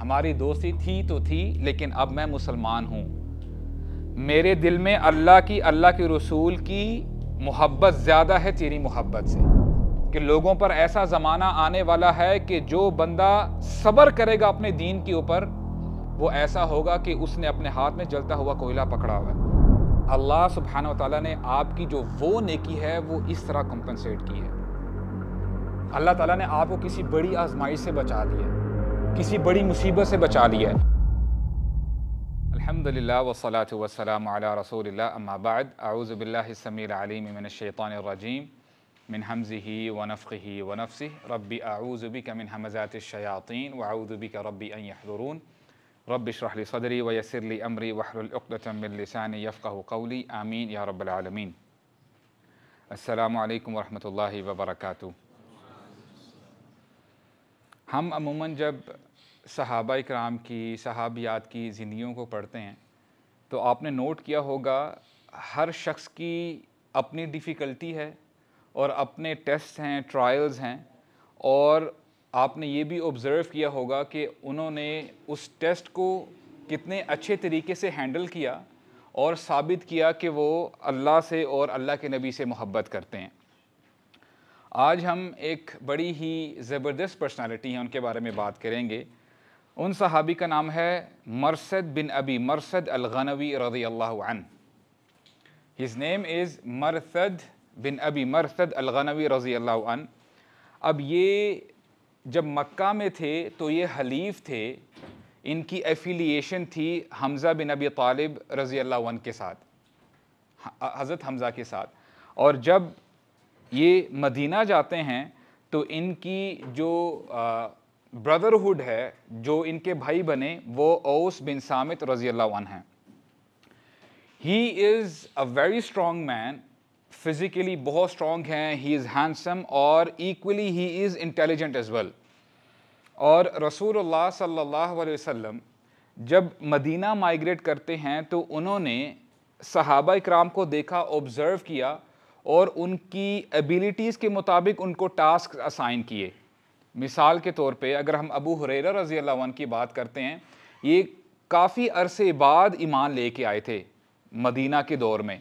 हमारी दोस्ती थी तो थी लेकिन अब मैं मुसलमान हूँ मेरे दिल में अल्लाह की अल्लाह के रसूल की मोहब्बत ज़्यादा है तेरी मोहब्बत से कि लोगों पर ऐसा ज़माना आने वाला है कि जो बंदा सब्र करेगा अपने दीन के ऊपर वो ऐसा होगा कि उसने अपने हाथ में जलता हुआ कोयला पकड़ा हुआ है अल्लाह सुबहान तला ने आपकी जो वो नेकी है वो इस तरह कंपनसेट की है अल्लाह ताला ने आपको किसी बड़ी आजमाइश से बचा दिया किसी बड़ी मुसीबत से बचा الحمد لله والصلاة والسلام على رسول الله أما بعد أعوذ بالله समील अलीम من الشيطان الرجيم من همزه ونفخه ونفسه ربي أعوذ بك من همزات الشياطين وأعوذ بك ربي أن يحضرون ربي اشرح لي صدري ويسر لي أمري واحلل عقدة من لساني يفقه قولي آمين يا رب العالمين السلام عليكم ورحمة الله وبركاته हम अमूमन जब सहाबा कराम की सहाबियात की ज़िंदियों को पढ़ते हैं तो आपने नोट किया होगा हर शख्स की अपनी डिफ़िकल्टी है और अपने टेस्ट हैं ट्रायल्स हैं और आपने ये भी ऑब्ज़र्व किया होगा कि उन्होंने उस टेस्ट को कितने अच्छे तरीके से हैंडल किया और साबित किया कि वो अल्लाह से और अल्लाह के नबी से मोहब्बत करते हैं आज हम एक बड़ी ही ज़बरदस्त पर्सनालिटी हैं उनके बारे में बात करेंगे उन सहाबी का नाम है मरसद बिन अबी मरसद अलगनवी रजी अल्लाह हिज़ नेम इज़ मरसद बिन अबी मरसद अलगनवी रजी अल्लाह अब ये जब मक्का में थे तो ये हलीफ थे इनकी एफिलिएशन थी हमज़ा बिन अबी तालिब रज़ी अल्लाह के साथ हज़रत हमज़ा के साथ और जब ये मदीना जाते हैं तो इनकी जो ब्रदरहुड है जो इनके भाई बने वो ओस बिन सामित रज़ी अल्लाह हैं he is a very strong man physically बहुत स्ट्रॉन्ग हैं ही इज़ हैंडसम और equally he is intelligent as well और रसूल सल्लल्लाहु वसम जब मदीना माइग्रेट करते हैं तो उन्होंने सहाबा इक्राम को देखा ऑब्ज़र्व किया और उनकी एबिलिटीज़ के मुताबिक उनको टास्क असाइन किए मिसाल के तौर पे अगर हम अबू हुररा रज़ी अल्लाह की बात करते हैं ये काफ़ी अरसे बाद ईमान लेके आए थे मदीना के दौर में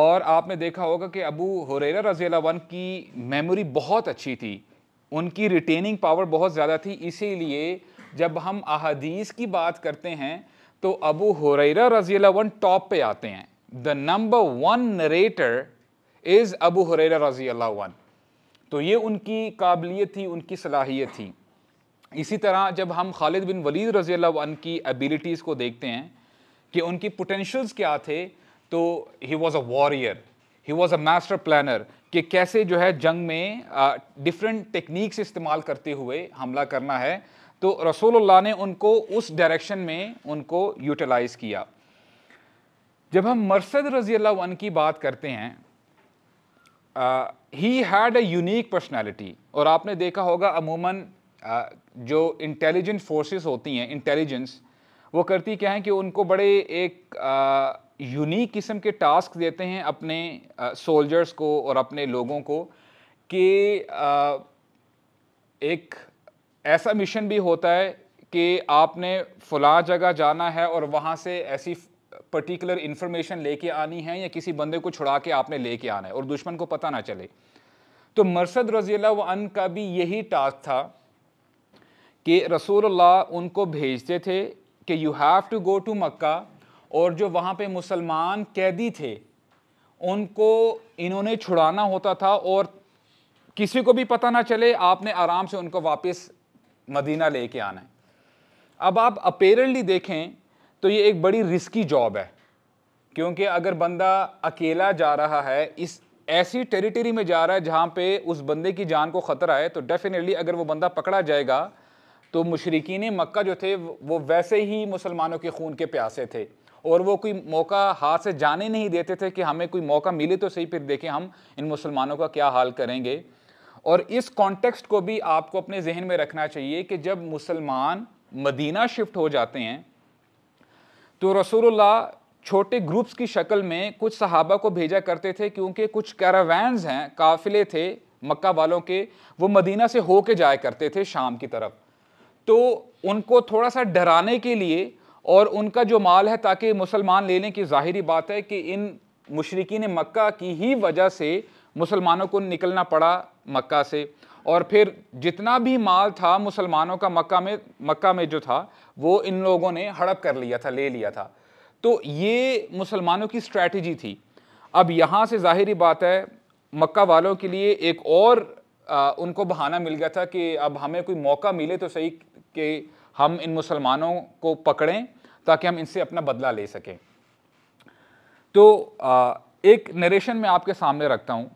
और आपने देखा होगा कि अबू हुररा रज़ी अल्लाह की मेमोरी बहुत अच्छी थी उनकी रिटेनिंग पावर बहुत ज़्यादा थी इसीलिए जब हम अहदीस की बात करते हैं तो अबू हुररा रज़ी अल्लाह टॉप पे आते हैं the number one narrator is अबू हुरैरा रज़ी अल्लाह तो ये उनकी काबिलियत थी उनकी सलाहियत थी इसी तरह जब हम खालिद बिन वलीद रज़ी अल्लाह की एबिलिटीज़ को देखते हैं कि उनकी पोटेंशल्स क्या थे तो he was a warrior he was a master planner कि कैसे जो है जंग में डिफरेंट टेक्निक्स इस्तेमाल करते हुए हमला करना है तो रसोल्ला ने उनको उस डायरेक्शन में उनको यूटिलाइज़ किया जब हम मरसद रज़ी अल्लाह की बात करते हैं he had a unique personality और आपने देखा होगा अमूमन uh, जो इंटेलिजेंट फोर्सेस होती हैं इंटेलिजेंस वो करती क्या है कि उनको बड़े एक यूनिक uh, किस्म के टास्क देते हैं अपने सोल्जर्स uh, को और अपने लोगों को कि uh, एक ऐसा मिशन भी होता है कि आपने फला जगह जाना है और वहाँ से ऐसी पर्टिकुलर इन्फॉर्मेशन लेके आनी है या किसी बंदे को छुड़ा के आपने लेके आना है और दुश्मन को पता ना चले तो मरसद रजील्ला अन का भी यही टास्क था कि रसूलुल्लाह उनको भेजते थे कि you have to go to Mecca और जो वहाँ पे मुसलमान कैदी थे उनको इन्होंने छुड़ाना होता था और किसी को भी पता ना चले आपने आराम से उनको वापस मदीना लेके आना है अब आप अपेरेंटली देखें तो ये एक बड़ी रिस्की जॉब है क्योंकि अगर बंदा अकेला जा रहा है इस ऐसी टेरिटरी में जा रहा है जहाँ पे उस बंदे की जान को ख़तरा है तो डेफिनेटली अगर वो बंदा पकड़ा जाएगा तो मशरकिन मक्का जो थे वो वैसे ही मुसलमानों के खून के प्यासे थे और वो कोई मौका हाथ से जाने नहीं देते थे कि हमें कोई मौका मिले तो सही फिर देखें हम इन मुसलमानों का क्या हाल करेंगे और इस कॉन्टेक्स्ट को भी आपको अपने जहन में रखना चाहिए कि जब मुसलमान मदीना शिफ्ट हो जाते हैं तो रसूलुल्लाह छोटे ग्रुप्स की शक्ल में कुछ सहाबा को भेजा करते थे क्योंकि कुछ कैरावैंस हैं काफिले थे मक्का वालों के वो मदीना से होके जाया करते थे शाम की तरफ तो उनको थोड़ा सा डराने के लिए और उनका जो माल है ताकि मुसलमान लेने की ज़ाहिरी बात है कि इन ने मक्का की ही वजह से मुसलमानों को निकलना पड़ा मक्का से और फिर जितना भी माल था मुसलमानों का मक्का में मक्का में जो था वो इन लोगों ने हड़प कर लिया था ले लिया था तो ये मुसलमानों की स्ट्रैटेजी थी अब यहाँ से ज़ाहिरी बात है मक्का वालों के लिए एक और आ, उनको बहाना मिल गया था कि अब हमें कोई मौका मिले तो सही कि हम इन मुसलमानों को पकड़ें ताकि हम इनसे अपना बदला ले सकें तो आ, एक नरेशन मैं आपके सामने रखता हूँ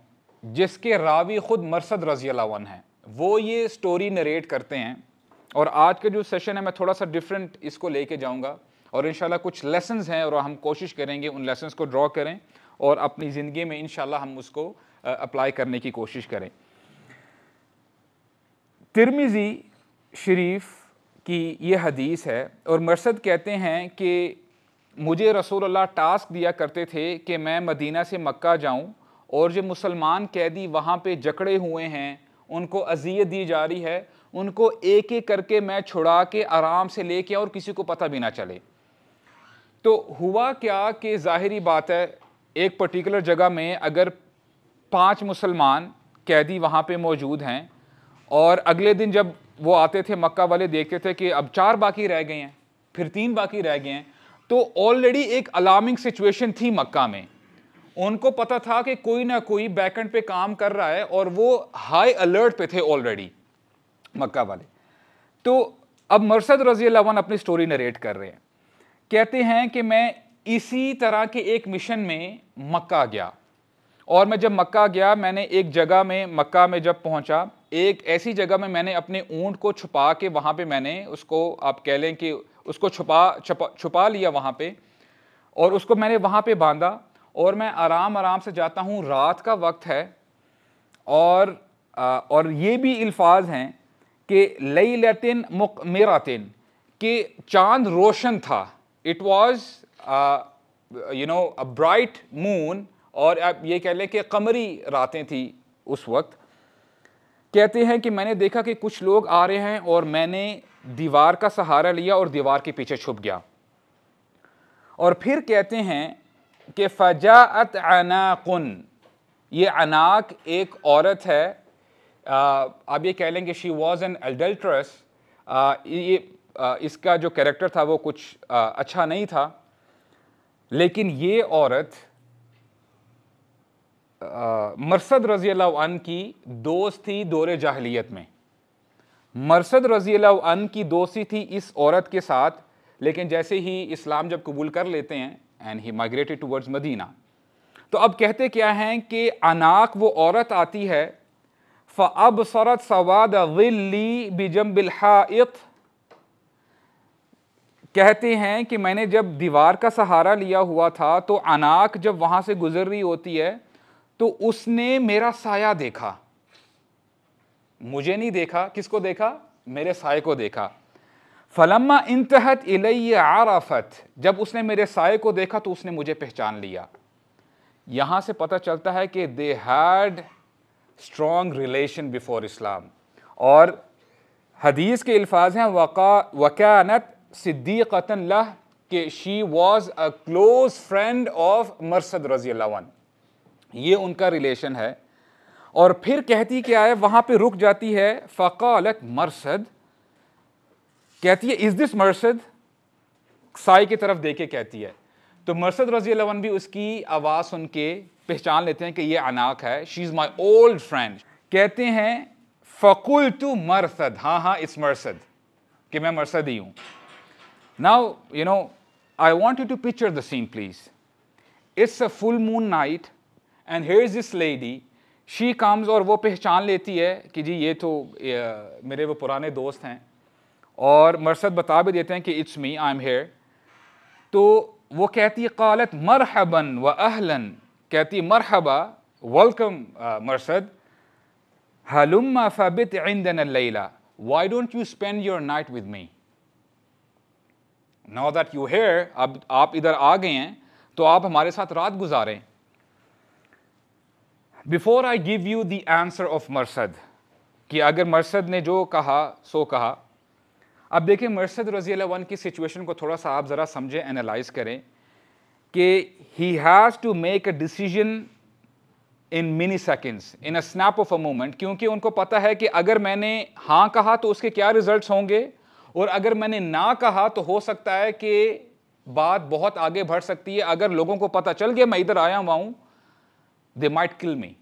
जिसके रावी ख़ुद मरसद रजी अलावन हैं वो ये स्टोरी नरेट करते हैं और आज का जो सेशन है मैं थोड़ा सा डिफरेंट इसको लेके जाऊँगा और इन कुछ लेसन हैं और हम कोशिश करेंगे उन लेसन को ड्रॉ करें और अपनी ज़िंदगी में इन हम उसको अप्लाई करने की कोशिश करें तिरमिज़ी शरीफ की ये हदीस है और मरसद कहते हैं कि मुझे रसूल अल्लाह टास्क दिया करते थे कि मैं मदीना से मक्का जाऊं और जो मुसलमान कैदी वहाँ पे जकड़े हुए हैं उनको अजियत दी जा रही है उनको एक एक करके मैं छुड़ा के आराम से लेके और किसी को पता भी ना चले तो हुआ क्या कि ज़ाहरी बात है एक पर्टिकुलर जगह में अगर पांच मुसलमान कैदी वहाँ पे मौजूद हैं और अगले दिन जब वो आते थे मक्का वाले देखते थे कि अब चार बाकी रह गए हैं फिर तीन बाकी रह गए हैं तो ऑलरेडी एक अलार्मिंग सिचुएशन थी मक्का में उनको पता था कि कोई ना कोई बैकेंड पे काम कर रहा है और वो हाई अलर्ट पे थे ऑलरेडी मक्का वाले तो अब मरसद रजी अपनी स्टोरी नरेट कर रहे हैं कहते हैं कि मैं इसी तरह के एक मिशन में मक्का गया और मैं जब मक्का गया मैंने एक जगह में मक्का में जब पहुंचा एक ऐसी जगह में मैंने अपने ऊँट को छुपा के वहाँ पे मैंने उसको आप कह लें कि उसको छुपा छुपा छुपा लिया वहाँ पे और उसको मैंने वहाँ पे बांधा और मैं आराम आराम से जाता हूँ रात का वक्त है और आ, और ये भी अल्फाज हैं कि लई लतिन मुक मेरा तिन कि चांद रोशन था it was you know a bright moon और आप ये कह लें कि कमरी रातें थी उस वक्त कहते हैं कि मैंने देखा कि कुछ लोग आ रहे हैं और मैंने दीवार का सहारा लिया और दीवार के पीछे छुप गया और फिर कहते हैं कि फ़जात अनाकुन ये अनाक एक औरत है आप ये कह लेंगे शी वॉज़ एन एडल्ट्रस ये इसका जो कैरेक्टर था वो कुछ अच्छा नहीं था लेकिन ये औरत मरसद रजी अन की दोस्त थी दौरे जाहलीत में मरसद रजी अन की दोस्ती थी इस औरत के साथ लेकिन जैसे ही इस्लाम जब कबूल कर लेते हैं and he migrated towards Medina तो अब कहते क्या हैं कि अनाक वो औरत आती है अब सरत सवाद विल्ली बिजम बिलहात कहते हैं कि मैंने जब दीवार का सहारा लिया हुआ था तो अनाक जब वहाँ से गुजर रही होती है तो उसने मेरा साया देखा मुझे नहीं देखा किसको देखा मेरे साय को देखा फलम्मा इंतहत इलैय आराफत जब उसने मेरे साय को देखा तो उसने मुझे पहचान लिया यहाँ से पता चलता है कि they had strong relation before Islam और हदीस के अल्फाज हैं वका वकानत सिद्दीक़तन लह she was a close friend of मरसद रजी अल्लाह ये उनका रिलेशन है और फिर कहती क्या है वहाँ पे रुक जाती है फ़कालत मरसद कहती है इज़ दिस मरसद साई की तरफ देखे कहती है तो मरसद रजी अल्लाह भी उसकी आवाज़ सुन के पहचान लेते हैं कि ये अनाक है she is my old friend कहते हैं फ़कुल टू मरसद हाँ हाँ इस मरसद कि मैं मरसद ही हूँ Now, you know, I want you to picture the scene, please. It's a full moon night, and here's this lady. She comes और वो पहचान लेती है कि जी ये तो ये, मेरे वो पुराने दोस्त हैं और मरसद बता भी देते हैं कि it's me I am here तो वो कहती है कालत मरहबन व अहलन कहती मरहबा वेलकम uh, मरसद हलुम फ़बित इंदन लैला why don't you spend your night with me now that you here अब आप इधर आ गए हैं तो आप हमारे साथ रात गुजारें before I give you the answer of मरसद कि अगर मरसद ने जो कहा सो कहा अब देखें मरसद रजी वन की सिचुएशन को थोड़ा सा आप ज़रा समझें एनालाइज करें कि he has to make a decision in mini seconds in a snap of a moment क्योंकि उनको पता है कि अगर मैंने हाँ कहा तो उसके क्या रिजल्ट होंगे और अगर मैंने ना कहा तो हो सकता है कि बात बहुत आगे बढ़ सकती है अगर लोगों को पता चल गया मैं इधर आया हुआ हूं दे माइट किल मी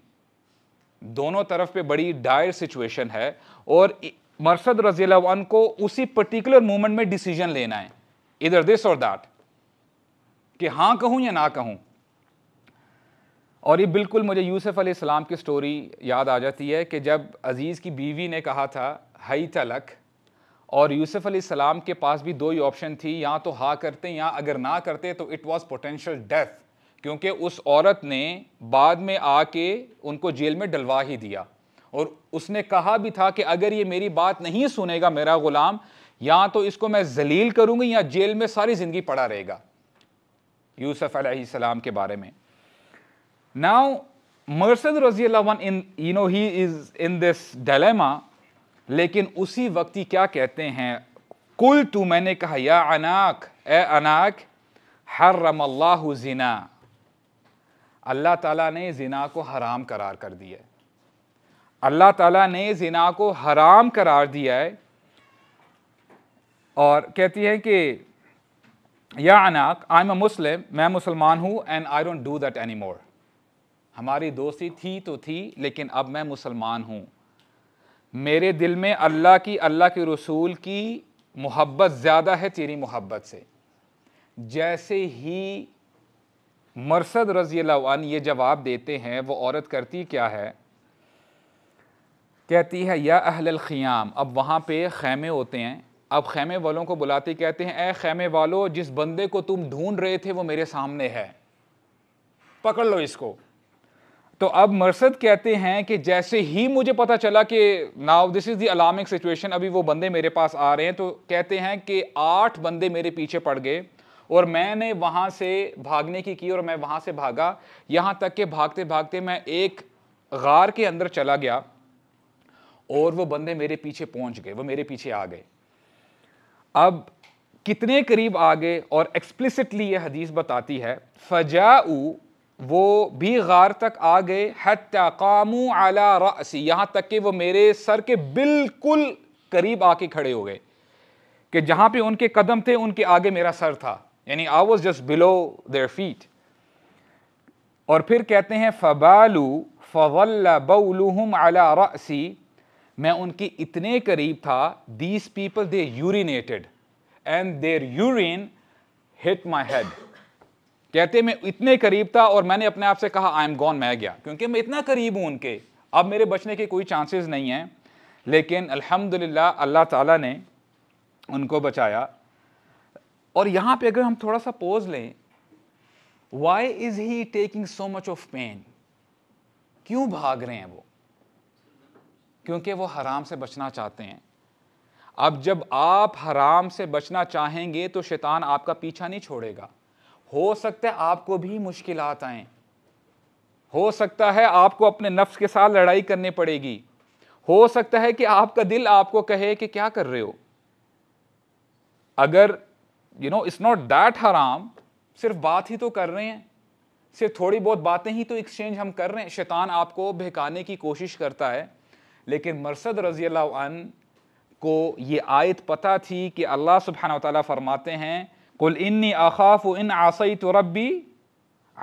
दोनों तरफ पे बड़ी डायर सिचुएशन है और मरसद रजीला को उसी पर्टिकुलर मोमेंट में डिसीजन लेना है इधर दिस और दैट कि हाँ कहूं या ना कहूं और ये बिल्कुल मुझे यूसुफ सलाम की स्टोरी याद आ जाती है कि जब अजीज़ की बीवी ने कहा था हई तलक और यूसुफ सलाम के पास भी दो ही ऑप्शन थी या तो हाँ करते या अगर ना करते तो इट वॉज पोटेंशियल डेथ क्योंकि उस औरत ने बाद में आके उनको जेल में डलवा ही दिया और उसने कहा भी था कि अगर ये मेरी बात नहीं सुनेगा मेरा ग़ुलाम या तो इसको मैं जलील करूंगी या जेल में सारी ज़िंदगी पड़ा रहेगा यूसुफ अलैहिस्सलाम के बारे में नाउ मर्सद रजी in you know he is in this dilemma लेकिन उसी वक्त ही क्या कहते हैं कुल तू मैंने कहा या अनाक ए अनाक हर अल्लाह ज़िना अल्लाह ताला ने ज़िना को हराम करार कर दिया अल्लाह ताला ने ज़िना को हराम करार दिया है और कहती है कि या अनाक आई एम अ मुस्लिम मैं मुसलमान हूँ and I don't do that any more हमारी दोस्ती थी तो थी लेकिन अब मैं मुसलमान हूँ मेरे दिल में अल्लाह की अल्लाह के रसूल की मोहब्बत ज़्यादा है तेरी मोहब्बत से जैसे ही मरसद रज़ी अन ये जवाब देते हैं वो औरत करती क्या है कहती है या अहल ख़ियाम अब वहाँ पे खैमे होते हैं अब खैमे वालों को बुलाते कहते हैं ए खैमे वालों जिस बंदे को तुम ढूंढ रहे थे वो मेरे सामने है पकड़ लो इसको तो अब मरसद कहते हैं कि जैसे ही मुझे पता चला कि now this is the alarming situation अभी वो बंदे मेरे पास आ रहे हैं तो कहते हैं कि आठ बंदे मेरे पीछे पड़ गए और मैंने वहाँ से भागने की की और मैं वहाँ से भागा यहाँ तक के भागते भागते मैं एक गार के अंदर चला गया और वो बंदे मेरे पीछे पहुँच गए वो मेरे पीछे आ गए अब कितने करीब आ गए और एक्सप्लिसिटली ये हदीस बताती है फजाऊ वो भी गार तक आ गए हत्याकामू आला रासी यहाँ तक कि वो मेरे सर के बिल्कुल करीब आके खड़े हो गए कि जहाँ पे उनके कदम थे उनके आगे मेरा सर था यानी I was just below their feet और फिर कहते हैं फ़बालू फवल बउलूम अला रासी मैं उनके इतने करीब था these people they urinated and their urine hit my head कहते मैं इतने करीब था और मैंने अपने आप से कहा आई एम गॉन मैं गया क्योंकि मैं इतना करीब हूँ उनके अब मेरे बचने के कोई चांसेस नहीं हैं लेकिन अल्हम्दुलिल्लाह अल्लाह ताला ने उनको बचाया और यहाँ पे अगर हम थोड़ा सा पोज लें why is he taking so much of pain क्यों भाग रहे हैं वो क्योंकि वो हराम से बचना चाहते हैं अब जब आप हराम से बचना चाहेंगे तो शैतान आपका पीछा नहीं छोड़ेगा हो सकता है आपको भी मुश्किल आए हो सकता है आपको अपने नफ्स के साथ लड़ाई करनी पड़ेगी हो सकता है कि आपका दिल आपको कहे कि क्या कर रहे हो अगर you know it's not that हराम सिर्फ बात ही तो कर रहे हैं सिर्फ थोड़ी बहुत बातें ही तो एक्सचेंज हम कर रहे हैं शैतान आपको बहकाने की कोशिश करता है लेकिन मरसद रजी अन को ये आयत पता थी कि अल्लाह सुबहाना तरमाते फरमाते हैं कुल इन्नी अखाफ इन आसई तो रबी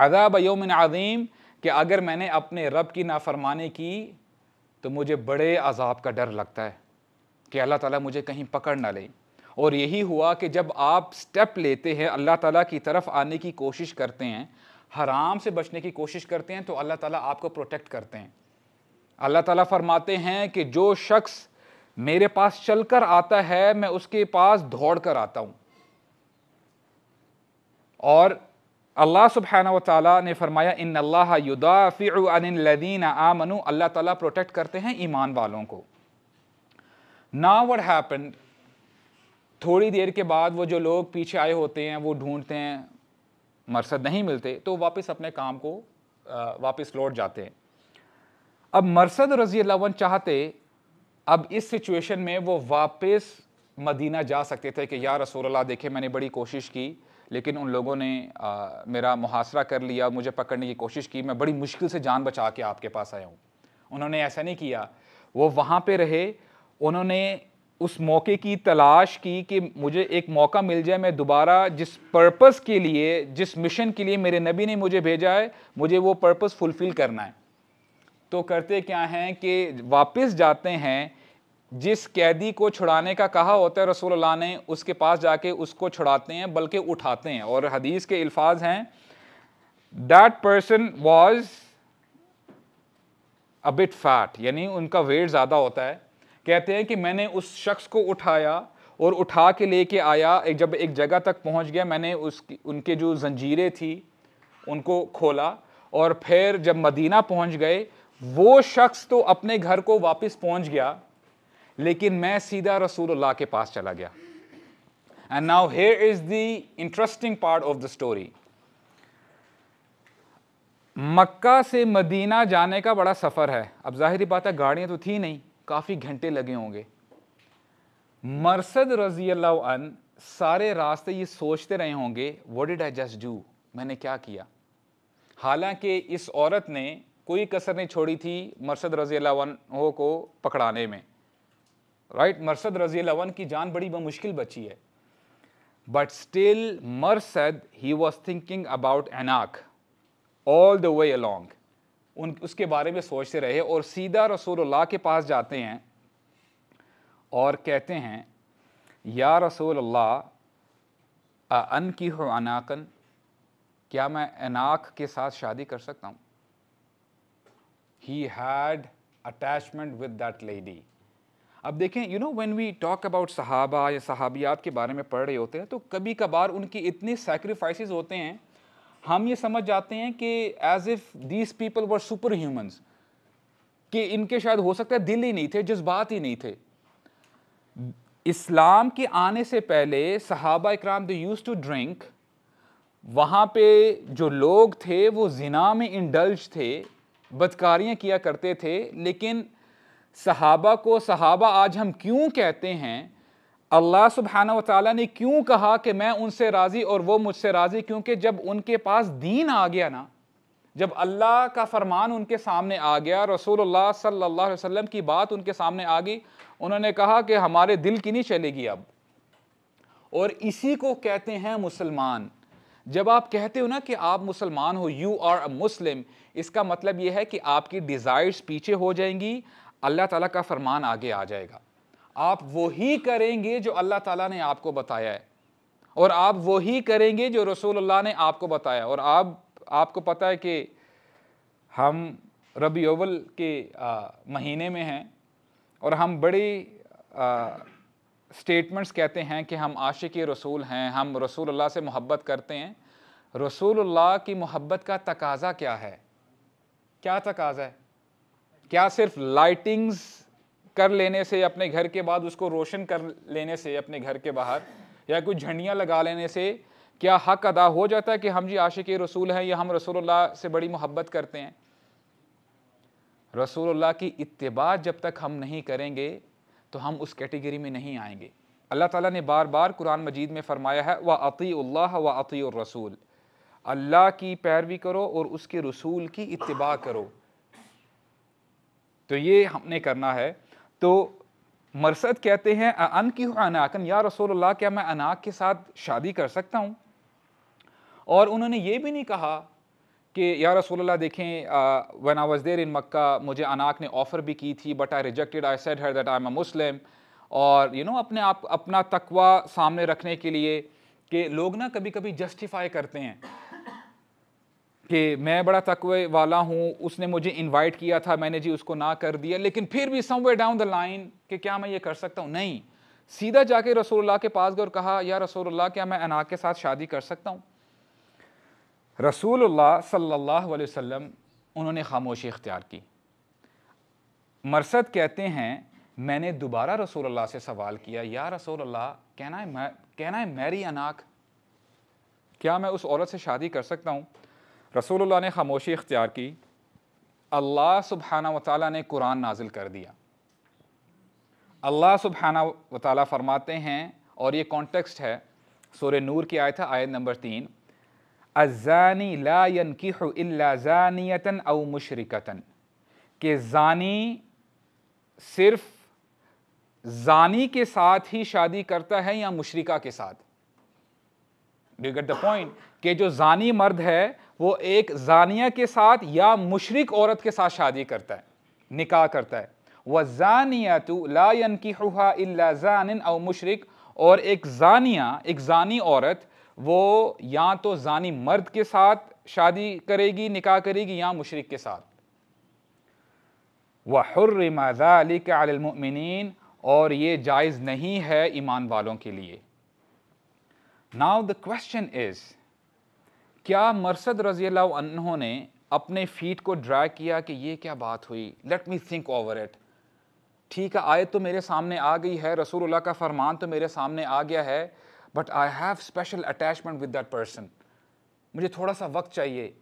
अदाब योम आदीम कि अगर मैंने अपने रब की नाफरमानी की तो मुझे बड़े अजाब का डर लगता है कि अल्लाह ताला मुझे कहीं पकड़ ना ले और यही हुआ कि जब आप स्टेप लेते हैं अल्लाह ताला की तरफ आने की कोशिश करते हैं हराम से बचने की कोशिश करते हैं तो अल्लाह ताला आपको प्रोटेक्ट करते हैं अल्लाह ताला फरमाते हैं कि जो शख्स मेरे पास चलकर आता है मैं उसके पास दौड़ कर आता हूँ और अल्लाह सुबहाना ताली ने फरमाया इन अल्लाह युदाफ़िन आमनु अल्लाह ताला प्रोटेक्ट करते हैं ईमान वालों को ना वट हैपन थोड़ी देर के बाद वो जो लोग पीछे आए होते हैं वो ढूंढते हैं मरसद नहीं मिलते तो वापस अपने काम को वापस लौट जाते हैं अब मरसद रजी लवन चाहते अब इस सिचुएशन में वो वापस मदीना जा सकते थे कि या रसूल अल्लाह देखे मैंने बड़ी कोशिश की लेकिन उन लोगों ने आ, मेरा मुहासरा कर लिया मुझे पकड़ने की कोशिश की मैं बड़ी मुश्किल से जान बचा के आपके पास आया हूँ उन्होंने ऐसा नहीं किया वो वहाँ पे रहे उन्होंने उस मौके की तलाश की कि मुझे एक मौका मिल जाए मैं दोबारा जिस पर्पस के लिए जिस मिशन के लिए मेरे नबी ने मुझे भेजा है मुझे वो पर्पस फुलफ़िल करना है तो करते क्या हैं कि वापस जाते हैं जिस कैदी को छुड़ाने का कहा होता है रसूलुल्लाह ने उसके पास जाके उसको छुड़ाते हैं बल्कि उठाते हैं और हदीस के अल्फाज हैं that person was a bit fat यानी उनका वेट ज़्यादा होता है कहते हैं कि मैंने उस शख्स को उठाया और उठा के लेके आया एक जब एक जगह तक पहुंच गया मैंने उसकी उनके जो जंजीरें थी उनको खोला और फिर जब मदीना पहुंच गए वो शख्स तो अपने घर को वापस पहुंच गया लेकिन मैं सीधा रसूलुल्लाह के पास चला गया and now here is the interesting part of the story मक्का से मदीना जाने का बड़ा सफ़र है अब जाहिर बात है गाड़ियाँ तो थी नहीं काफ़ी घंटे लगे होंगे मरसद रजी अन सारे रास्ते ये सोचते रहे होंगे what did I just do मैंने क्या किया हालांकि इस औरत ने कोई कसर नहीं छोड़ी थी मरसद रजी अन को पकड़ाने में राइट मरसद रजी लवन की जान बड़ी मुश्किल बची है बट स्टिल मरसद ही वॉज थिंकिंग अबाउट एनाक ऑल द वे अलॉन्ग उन उसके बारे में सोचते रहे और सीधा रसूलुल्लाह के पास जाते हैं और कहते हैं या रसूलुल्लाह अन की हो अनाकन क्या मैं अनाक के साथ शादी कर सकता हूँ he had attachment with that lady अब देखें you know when we talk about सहाबा या सहाबियात के बारे में पढ़ रहे होते हैं तो कभी कभार उनकी इतने सेक्रीफाइस होते हैं हम ये समझ जाते हैं कि as if these people were super humans कि इनके शायद हो सकता है दिल ही नहीं थे जज्बात ही नहीं थे इस्लाम के आने से पहले सहाबा इक्राम दे यूज़ टू ड्रिंक वहाँ पे जो लोग थे वो जिना में इंडल्ज थे बदकारियाँ किया करते थे लेकिन सहाबा को सहाबा आज हम क्यों कहते हैं अल्लाह सुबहाना वाली ने क्यों कहा कि मैं उनसे राज़ी और वो मुझसे राज़ी क्योंकि जब उनके पास दीन आ गया ना जब अल्लाह का फरमान उनके सामने आ गया रसूल सल्ला अलैहि वसल्लम की बात उनके सामने आ गई उन्होंने कहा कि हमारे दिल की नहीं चलेगी अब और इसी को कहते हैं मुसलमान जब आप कहते हो ना कि आप मुसलमान हो यू आर अ मुस्लिम इसका मतलब यह है कि आपकी डिज़ायर्स पीछे हो जाएंगी अल्लाह ताला का फरमान आगे आ जाएगा आप वही करेंगे जो अल्लाह ताला ने आपको बताया है और आप वही करेंगे जो रसूलुल्लाह ने आपको बताया और आप आपको पता है कि हम रबी अव्वल के आ, महीने में हैं और हम बड़ी स्टेटमेंट्स कहते हैं कि हम आशिक रसूल हैं हम रसूलुल्लाह से मोहब्बत करते हैं रसूलुल्लाह की मोहब्बत का तकाजा क्या है क्या तकाजा है क्या सिर्फ लाइटिंग्स कर लेने से अपने घर के बाद उसको रोशन कर लेने से अपने घर के बाहर या कुछ झंडियाँ लगा लेने से क्या हक अदा हो जाता है कि हम जी आशिक रसूल हैं या हम रसूलुल्लाह से बड़ी मोहब्बत करते हैं रसूलुल्लाह की इतबा जब तक हम नहीं करेंगे तो हम उस कैटेगरी में नहीं आएंगे अल्लाह ताला ने बार बार कुरान मजीद में फ़रमाया है व अतील्ला व अती रसूल अल्लाह की पैरवी करो और उसके रसूल की इतबा करो तो ये हमने करना है तो मरसद कहते हैं अन की अनाकन या रसोल्ला क्या मैं अनाक के साथ शादी कर सकता हूँ और उन्होंने ये भी नहीं कहा कि या रसोल्ला देखें वन आई वॉज देर इन मक्का मुझे अनाक ने ऑफ़र भी की थी but I rejected I said her that I am a Muslim और यू you नो know, अपने आप अपना तकवा सामने रखने के लिए कि लोग ना कभी कभी जस्टिफाई करते हैं कि मैं बड़ा तकवे वाला हूँ उसने मुझे इनवाइट किया था मैंने जी उसको ना कर दिया लेकिन फिर भी समवे डाउन द लाइन कि क्या मैं ये कर सकता हूँ नहीं सीधा जाके रसोल्ला के पास गए और कहा या रसोल्ला क्या मैं अनाक के साथ शादी कर सकता हूँ रसूल्ला सल्ला वसम उन्होंने खामोशी इख्तियार की मरसद कहते हैं मैंने दोबारा रसोल्ला से सवाल किया या रसोल्ला कहना है कहना है मैरी अनाक क्या मैं उस औरत से शादी कर सकता हूँ रसूलुल्लाह ने खामोशी इख्तियार की अल्लाह सुबहाना वाली ने कुरान नाजिल कर दिया अल्लाह सुबहाना वाली फरमाते हैं और ये कॉन्टेक्स्ट है सोरे नूर की आयत है आयत नंबर तीन अजानी लायन किजानियता अव मुशरकता के जानी सिर्फ जानी के साथ ही शादी करता है या मुशरिका के साथ डू गेट द पॉइंट कि जो जानी मर्द है वो एक जानिया के साथ या मुशरक औरत के साथ शादी करता है निकाह करता है वह जानिया तो लायन की हुआ जानिन और मुशरक और एक जानिया एक जानी औरत वो या तो जानी मर्द के साथ शादी करेगी निकाह करेगी या मुशरक के साथ वहर्रमालिमिन और ये जायज़ नहीं है ईमान वालों के लिए नाउ द क्वेश्चन इज़ क्या मरसद रजी ने अपने फीट को ड्राई किया कि ये क्या बात हुई let me think over it ठीक है आयत तो मेरे सामने आ गई है रसूलुल्लाह का फरमान तो मेरे सामने आ गया है but I have special attachment with that person मुझे थोड़ा सा वक्त चाहिए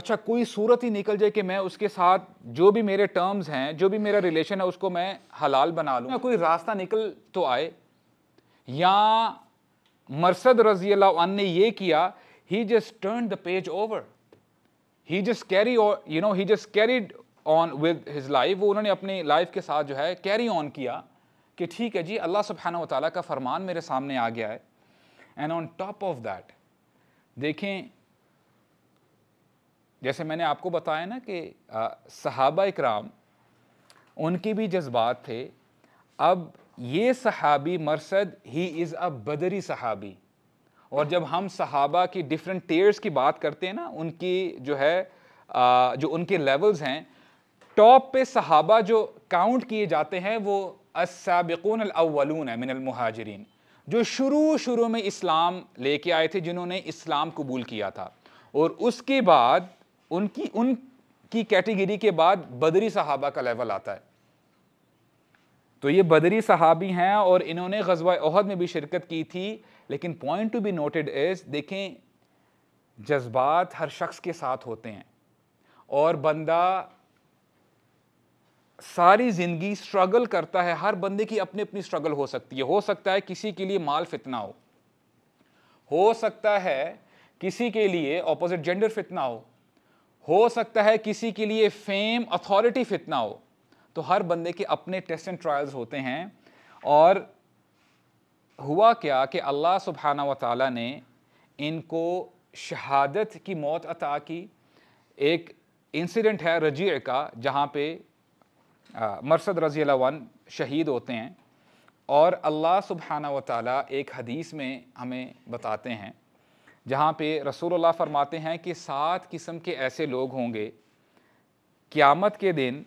अच्छा कोई सूरत ही निकल जाए कि मैं उसके साथ जो भी मेरे टर्म्स हैं जो भी मेरा रिलेशन है उसको मैं हलाल बना लूँ कोई रास्ता निकल तो आए या मरसद रजी ने यह किया He just turned the page over. He just carry or you know he just carried on with his life वो उन्होंने अपनी लाइफ के साथ जो है कैरी ऑन किया कि ठीक है जी अल्लाह सुबहाना वाली का फरमान मेरे सामने आ गया है and on top of that देखें जैसे मैंने आपको बताया ना कि सहाबा इकराम उनके भी जज्बात थे अब ये सहाबी मरसद ही इज़ अ बदरी सहाबी और जब हम सहाबा की डिफरेंट टेयर्स की बात करते हैं ना उनकी जो है जो उनके लेवल्स हैं टॉप पे सहाबा जो काउंट किए जाते हैं वो असाबिकून अलून है मिनल महाजरीन जो शुरू शुरू में इस्लाम लेके आए थे जिन्होंने इस्लाम कबूल किया था और उसके बाद उनकी उनकी कैटेगरी के बाद बदरी सहाबा का लेवल आता है तो ये बदरी सहाबी हैं और इन्होंने गजवा अहद में भी शिरकत की थी लेकिन point to be noted is देखें जज्बात हर शख्स के साथ होते हैं और बंदा सारी ज़िंदगी स्ट्रगल करता है हर बंदे की अपनी अपनी स्ट्रगल हो सकती है हो सकता है किसी के लिए माल फितना हो हो सकता है किसी के लिए ऑपोजिट जेंडर फितना हो हो सकता है किसी के लिए फेम अथॉरिटी फितना हो तो हर बंदे के अपने टेस्ट एंड ट्रायल्स होते हैं और हुआ क्या कि अल्लाह सुबहाना व ने इनको शहादत की मौत अता की एक इंसिडेंट है रजी का जहाँ पे मरसद रजी वन शहीद होते हैं और अल्लाह सुबहाना व एक हदीस में हमें बताते हैं जहाँ पे रसूलुल्लाह फरमाते हैं कि सात किस्म के ऐसे लोग होंगे क़्यामत के दिन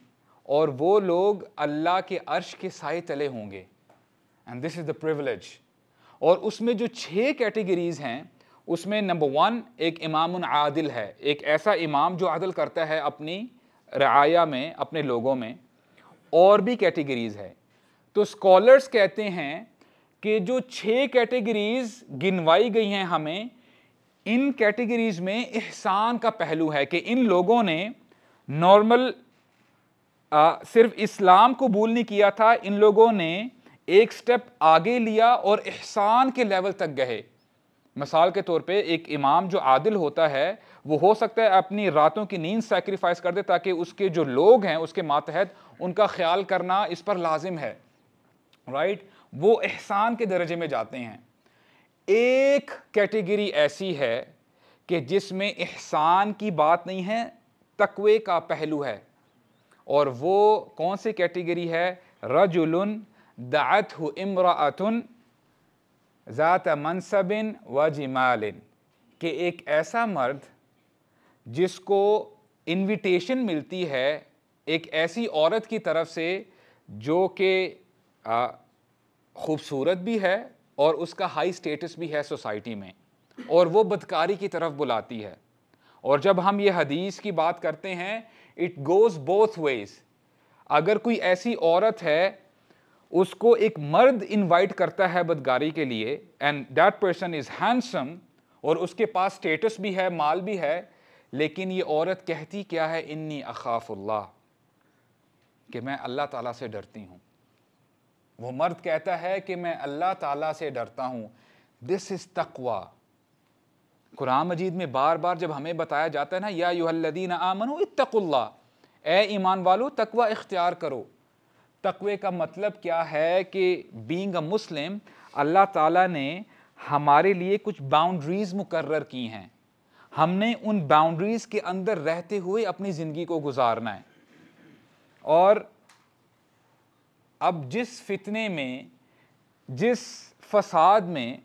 और वो लोग अल्लाह के अर्श के साए तले होंगे and this is the privilege और उसमें जो छः कैटेगरीज हैं उसमें नंबर वन एक इमाम आदिल है एक ऐसा इमाम जो आदिल करता है अपनी रया में अपने लोगों में और भी कैटेगरीज है तो स्कॉलर्स कहते हैं कि जो छः कैटेगरीज गिनवाई गई हैं हमें इन कैटेगरीज में एहसान का पहलू है कि इन लोगों ने नॉर्मल सिर्फ इस्लाम कबूल नहीं किया था इन लोगों ने एक स्टेप आगे लिया और एहसान के लेवल तक गए मिसाल के तौर पे एक इमाम जो आदिल होता है वो हो सकता है अपनी रातों की नींद सेक्रीफाइस कर दे ताकि उसके जो लोग हैं उसके मातहत उनका ख्याल करना इस पर लाजिम है राइट वो एहसान के दर्जे में जाते हैं एक कैटेगरी ऐसी है कि जिसमें एहसान की बात नहीं है तकवे का पहलू है और वो कौन सी कैटेगरी है रजुलन दात हु इमरातन ज़ात मनसबिन व जमालिन कि एक ऐसा मर्द जिसको इनविटेशन मिलती है एक ऐसी औरत की तरफ से जो कि खूबसूरत भी है और उसका हाई स्टेटस भी है सोसाइटी में और वो बदकारी की तरफ बुलाती है और जब हम ये हदीस की बात करते हैं इट गोज़ बोथ वेज़ अगर कोई ऐसी औरत है उसको एक मर्द इनवाइट करता है बदगारी के लिए and that person is handsome और उसके पास स्टेटस भी है माल भी है लेकिन ये औरत कहती क्या है इन्नी अखाफुल्ला कि मैं अल्लाह ताला से डरती हूँ वो मर्द कहता है कि मैं अल्लाह ताला से डरता हूँ दिस इज़ तकवा कुरान मजीद में बार बार जब हमें बताया जाता है ना या यूहल्लदीन आमनो इतकुल्ला ए ईमान वालो तकवा इख्तियार करो तकवे का मतलब क्या है कि बींग अ मुस्लिम अल्लाह ताला ने हमारे लिए कुछ बाउंड्रीज़ मुकर की हैं हमने उन बाउंड्रीज़ के अंदर रहते हुए अपनी ज़िंदगी को गुजारना है और अब जिस फितने में जिस फसाद में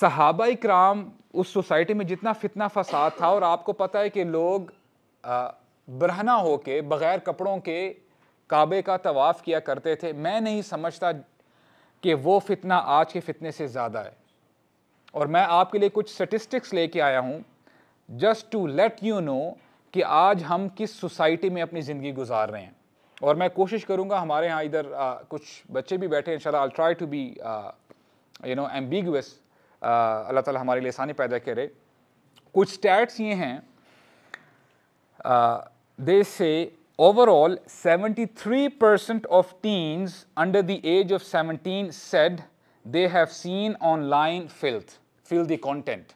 सहाबा इक्राम उस सोसाइटी में जितना फितना फसाद था और आपको पता है कि लोग बरहना होके बग़ैर कपड़ों के काबे का तवाफ़ किया करते थे मैं नहीं समझता कि वो फितना आज के फितने से ज़्यादा है और मैं आपके लिए कुछ स्टेटिस्टिक्स लेके आया हूँ just to let you know कि आज हम किस सोसाइटी में अपनी ज़िंदगी गुजार रहे हैं और मैं कोशिश करूँगा हमारे यहाँ इधर कुछ बच्चे भी बैठे इन I try to be you know ambiguous अल्लाह ताला हमारे लिए आसानी पैदा करे कुछ स्टैट्स ये हैं दे से Overall, 73% of teens under the age of 17 said they have seen online filth, filthy content.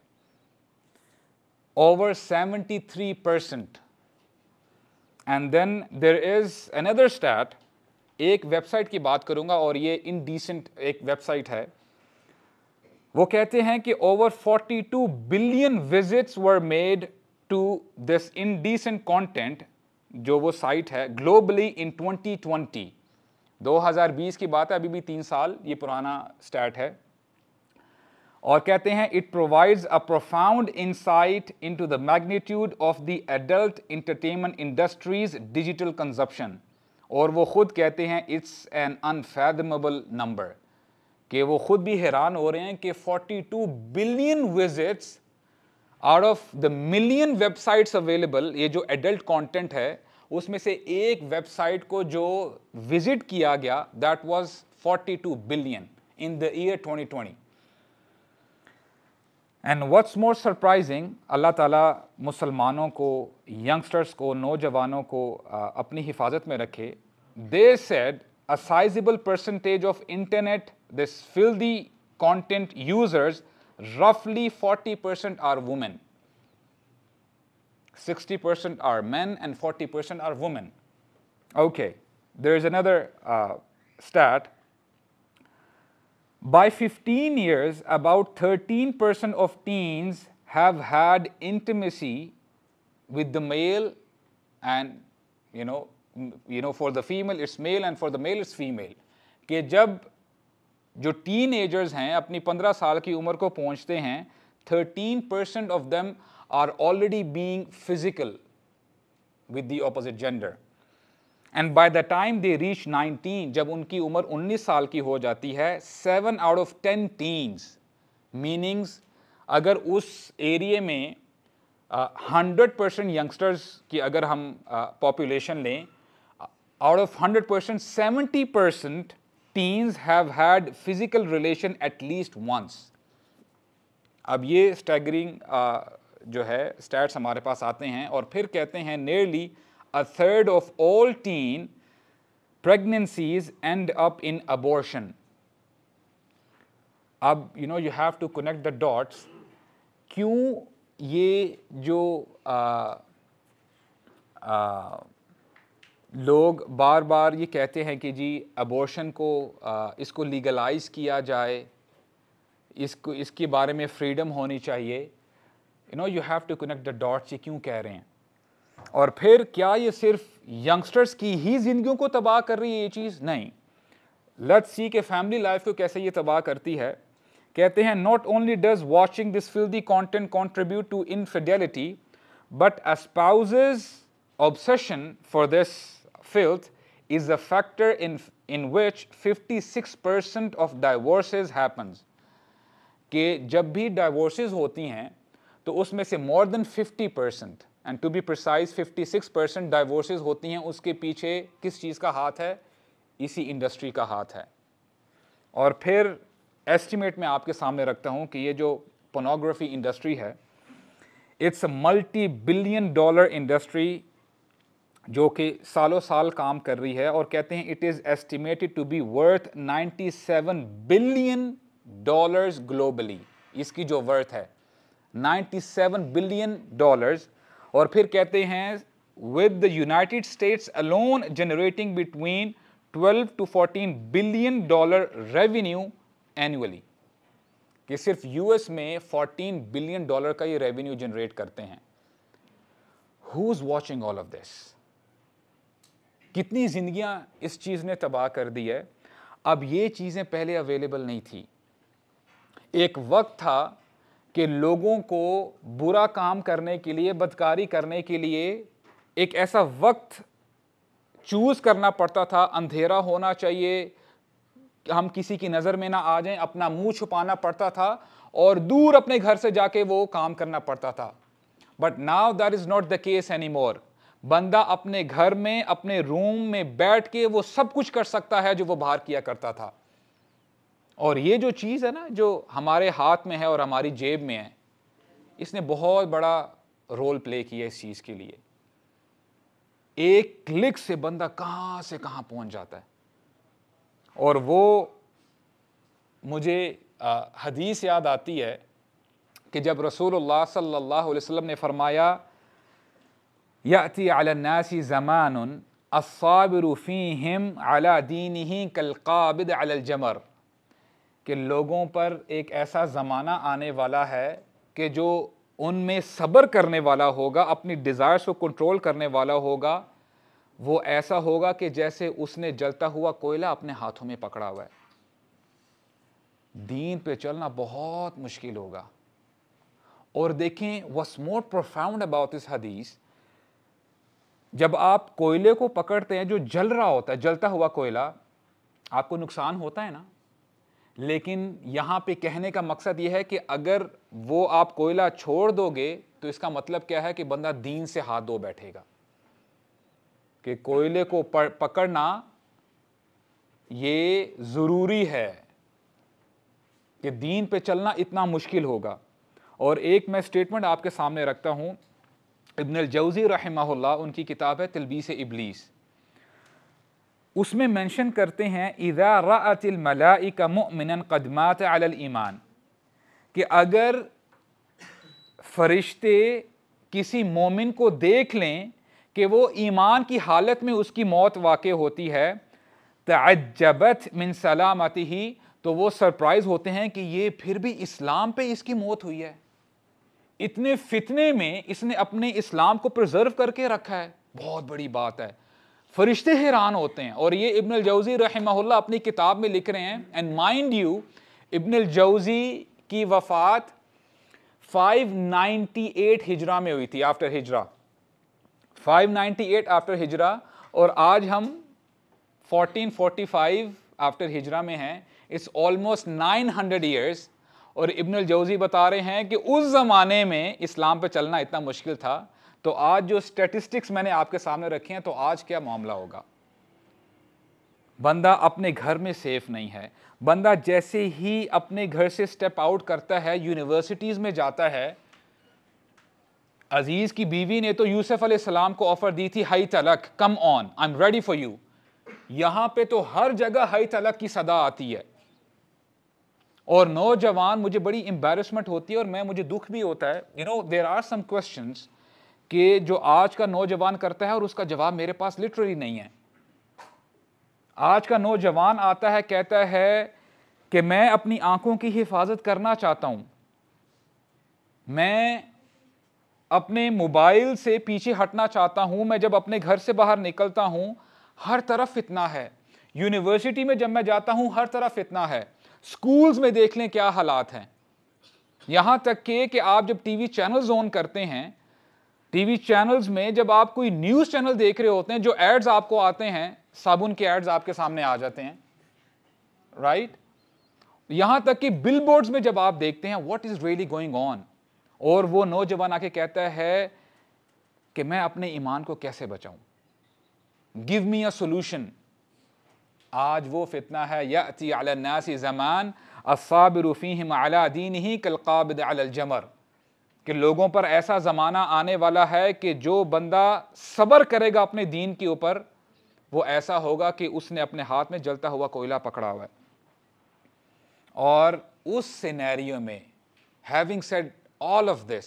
Over 73%. And then there is another stat. एक वेबसाइट की बात करूंगा और ये इनडीसेंट एक वेबसाइट है वो कहते हैं कि over 42 billion visits were made to this indecent content जो वो साइट है ग्लोबली इन 2020 2020 की बात है अभी भी तीन साल ये पुराना स्टैट है और कहते हैं it provides a profound insight into the magnitude of the adult entertainment industry's digital consumption और वो ख़ुद कहते हैं इट्स एन अनफेदमेबल नंबर कि वो ख़ुद भी हैरान हो रहे हैं कि 42 billion visits out of the million websites available ये जो एडल्ट कंटेंट है उसमें से एक वेबसाइट को जो विजिट किया गया that was 42 billion in the year 2020 and what's more surprising अल्लाह ताला मुसलमानों को यंगस्टर्स को नौजवानों को अपनी हिफाजत में रखे they said a sizeable percentage of internet this filthy content users roughly 40% are women. 60% are men and 40% are women. Okay, there is another uh, stat. By 15 years, about 13% of teens have had intimacy with the male and, you know, you know, for the female it's male and for the male it's female. कि जब जो tin agers हैं अपनी 15 साल की उम्र को पहुंचते हैं 13 percent of them are already being physical with the opposite gender and by the time they reach 19 जब उनकी उम्र 19 साल की हो जाती है seven out of ten teens meanings अगर उस एरिए में हंड्रेड परसेंट यंगस्टर्स की अगर हम पॉपुलेशन uh, लें out of hundred percent seventy percent teens have had physical relation at least once. अब ये staggering uh, जो है stats हमारे पास आते हैं और फिर कहते हैं nearly a third of all teen pregnancies end up in abortion. अब you know you have to connect the dots. क्यों ये जो uh, uh, लोग बार बार ये कहते हैं कि जी अबॉर्शन को इसको लीगलाइज किया जाए इसको इसके बारे में फ्रीडम होनी चाहिए you know you have to connect the dots ये क्यों कह रहे हैं और फिर क्या ये सिर्फ यंगस्टर्स की ही ज़िंदगियों को तबाह कर रही है ये चीज़ नहीं लेट्स सी के फैमिली लाइफ को कैसे ये तबाह करती है कहते हैं not only does watching this filthy content contribute to infidelity but a spouse obsession for this filth is a factor in, in which 56% of divorces happens. कि जब भी divorces होती हैं तो उसमें से more than 50% and to be precise 56% divorces होती हैं उसके पीछे किस चीज़ का हाथ है इसी इंडस्ट्री का हाथ है और फिर एस्टिमेट में आपके सामने रखता हूँ कि ये जो pornography industry है it's a multi billion dollar industry जो कि सालों साल काम कर रही है और कहते हैं it is estimated to be worth 97 billion dollars globally इसकी जो वर्थ है 97 बिलियन डॉलर्स और फिर कहते हैं with the United States alone generating between 12 to 14 billion dollar revenue annually कि सिर्फ यूएस में 14 बिलियन डॉलर का ये रेवेन्यू जनरेट करते हैं who is watching all of this कितनी ज़िंदियाँ इस चीज़ ने तबाह कर दी है अब ये चीज़ें पहले अवेलेबल नहीं थी एक वक्त था कि लोगों को बुरा काम करने के लिए बदकारी करने के लिए एक ऐसा वक्त चूज़ करना पड़ता था अंधेरा होना चाहिए हम किसी की नज़र में ना आ जाएं अपना मुंह छुपाना पड़ता था और दूर अपने घर से जाके वो काम करना पड़ता था but now that is not the case any more बंदा अपने घर में अपने रूम में बैठ के वो सब कुछ कर सकता है जो वो बाहर किया करता था और ये जो चीज़ है ना जो हमारे हाथ में है और हमारी जेब में है इसने बहुत बड़ा रोल प्ले किया इस चीज़ के लिए एक क्लिक से बंदा कहाँ से कहाँ पहुँच जाता है और वो मुझे हदीस याद आती है कि जब रसूलुल्लाह सल्लल्लाहु अलैहि वसल्लम ने फरमाया याति अलन्नासी ज़मान असाबिर फ़ीहम अला दीन ही कलकाबिद अलजमर कि लोगों पर एक ऐसा ज़माना आने वाला है कि जो उनमें सब्र करने वाला होगा अपनी डिज़ायर्स को कंट्रोल करने वाला होगा वो ऐसा होगा कि जैसे उसने जलता हुआ कोयला अपने हाथों में पकड़ा हुआ है दीन पे चलना बहुत मुश्किल होगा और देखें वस मोर प्रोफाउंड अबाउट दिस हदीस जब आप कोयले को पकड़ते हैं जो जल रहा होता है जलता हुआ कोयला आपको नुकसान होता है ना लेकिन यहाँ पे कहने का मकसद ये है कि अगर वो आप कोयला छोड़ दोगे तो इसका मतलब क्या है कि बंदा दीन से हाथ धो बैठेगा कि कोयले को पकड़ना ये ज़रूरी है कि दीन पे चलना इतना मुश्किल होगा और एक मैं स्टेटमेंट आपके सामने रखता हूँ इबन जौज़ी रहमहुल्लाह उनकी किताब है तलबीस इबलीस उसमें मेंशन करते हैं इज़ा रातिल मलाइका मुमिनन कदमात अल ईमान कि अगर फरिश्ते किसी मोमिन को देख लें कि वो ईमान की हालत में उसकी मौत वाक़ होती है तजबत मिन सलामती ही तो वो सरप्राइज़ होते हैं कि ये फिर भी इस्लाम पे इसकी मौत हुई है इतने फितने में इसने अपने इस्लाम को प्रिजर्व करके रखा है बहुत बड़ी बात है फरिश्ते हैरान होते हैं और ये इब्न जौज़ी रहमहुल्ला अपनी किताब में लिख रहे हैं एंड माइंड यू इब्न जौज़ी की वफ़ात 598 हिजरा में हुई थी आफ्टर हिजरा 598 आफ्टर हिजरा और आज हम 1445 आफ्टर हिजरा में हैं इट्स ऑलमोस्ट 900 इयर्स और इब्न जौज़ी बता रहे हैं कि उस ज़माने में इस्लाम पे चलना इतना मुश्किल था तो आज जो स्टैटिस्टिक्स मैंने आपके सामने रखे हैं तो आज क्या मामला होगा बंदा अपने घर में सेफ नहीं है बंदा जैसे ही अपने घर से स्टेप आउट करता है यूनिवर्सिटीज़ में जाता है अजीज़ की बीवी ने तो यूसुफ सलाम को ऑफ़र दी थी हाई तलक come on I am ready for you यहाँ पे तो हर जगह हाई तलक की सदा आती है और नौजवान मुझे बड़ी एम्बेरसमेंट होती है और मैं मुझे दुख भी होता है you know there are some question कि जो आज का नौजवान करता है और उसका जवाब मेरे पास लिटरली नहीं है आज का नौजवान आता है कहता है कि मैं अपनी आंखों की हिफाजत करना चाहता हूं मैं अपने मोबाइल से पीछे हटना चाहता हूं मैं जब अपने घर से बाहर निकलता हूं हर तरफ इतना है यूनिवर्सिटी में जब मैं जाता हूं हर तरफ इतना है स्कूल्स में देख लें क्या हालात हैं यहां तक के कि आप जब टीवी चैनल्स ऑन करते हैं टीवी चैनल्स में जब आप कोई न्यूज़ चैनल देख रहे होते हैं जो एड्स आपको आते हैं साबुन के एड्स आपके सामने आ जाते हैं राइट right? तक कि बिलबोर्ड्स में जब आप देखते हैं what is really going on और वो नौजवान आके कहता है कि मैं अपने ईमान को कैसे बचाऊं गिव मी अ सोल्यूशन आज वो फितना है यति अलनासी ज़मान असाबरूफ़ीम अला दीन ही कलकाबद अलजमर कि लोगों पर ऐसा ज़माना आने वाला है कि जो बंदा सब्र करेगा अपने दीन के ऊपर वो ऐसा होगा कि उसने अपने हाथ में जलता हुआ कोयला पकड़ा हुआ है और उस सिनेरियो में having said all of this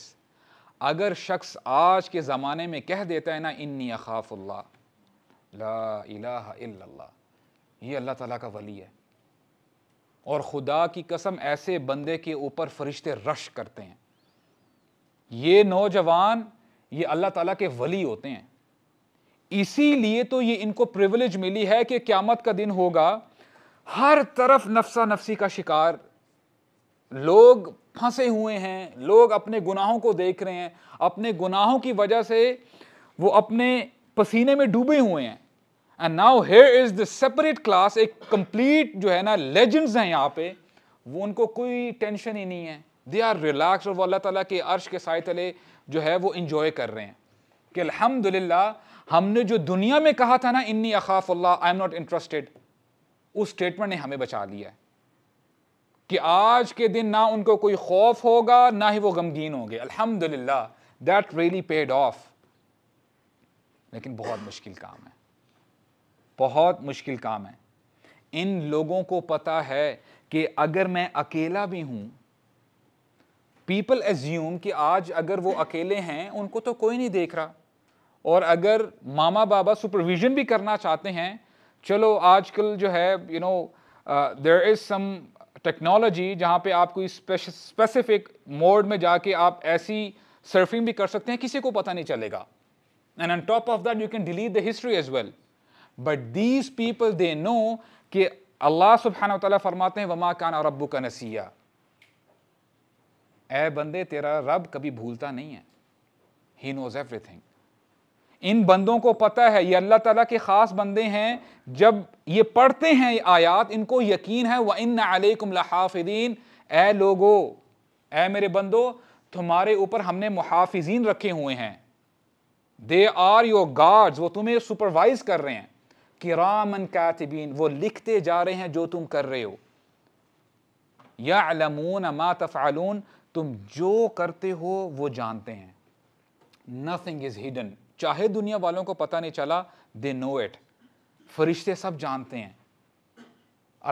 अगर शख्स आज के ज़माने में कह देता है ना इन्नी अखाफुल्ला ला इलाहा इल्लल्लाह ये अल्लाह ताला का वली है और खुदा की कसम ऐसे बंदे के ऊपर फरिश्ते रश करते हैं ये नौजवान ये अल्लाह ताला के वली होते हैं इसीलिए तो ये इनको प्रिविलेज मिली है कि क़्यामत का दिन होगा हर तरफ नफसा नफसी का शिकार लोग फंसे हुए हैं लोग अपने गुनाहों को देख रहे हैं अपने गुनाहों की वजह से वो अपने पसीने में डूबे हुए हैं and now here is the separate class एक कंप्लीट जो है ना लेजेंड्स हैं यहाँ पे वो उनको कोई टेंशन ही नहीं है दे आर रिलैक्स और वो अल्लाह ताला के अर्श के साय तले जो है वो इंजॉय कर रहे हैं कि अल्हम्दुलिल्लाह हमने जो दुनिया में कहा था ना इन्नी अखाफ आई एम नॉट इंटरेस्टेड उस स्टेटमेंट ने हमें बचा लिया कि आज के दिन ना उनको कोई खौफ होगा ना ही वो गमगीन होंगे अल्हम्दुलिल्लाह दैट रियली पेड ऑफ लेकिन बहुत मुश्किल काम है बहुत मुश्किल काम है इन लोगों को पता है कि अगर मैं अकेला भी हूं पीपल एज्यूम कि आज अगर वो अकेले हैं उनको तो कोई नहीं देख रहा और अगर मामा बाबा सुपरविजन भी करना चाहते हैं चलो आजकल जो है you know there is some technology जहाँ पे आप कोई स्पेसिफिक मोड में जाके आप ऐसी सर्फिंग भी कर सकते हैं किसी को पता नहीं चलेगा and on top of that you can delete the history as well but these people they know कि अल्लाह सुबहान तला फरमाते हैं वमा काना रब्बू का नसीया ए बंदे तेरा रब कभी भूलता नहीं है ही नोज़ एवरीथिंग इन बंदों को पता है ये अल्लाह तला के ख़ास बंदे हैं जब ये पढ़ते हैं ये आयात इनको यकीन है वह इन अलैकुम लहाफिदीन ए लोगो ए मेरे बंदो तुम्हारे ऊपर हमने मुहाफिजीन रखे हुए हैं दे आर योर गार्ड्स वो तुम्हें सुपरवाइज कर रहे हैं किरामन कातिबीन वो लिखते जा रहे हैं जो तुम कर रहे हो या अलमून तुम जो करते हो वो जानते हैं नथिंग इज़ हिडन चाहे दुनिया वालों को पता नहीं चला दे नो इट फरिश्ते सब जानते हैं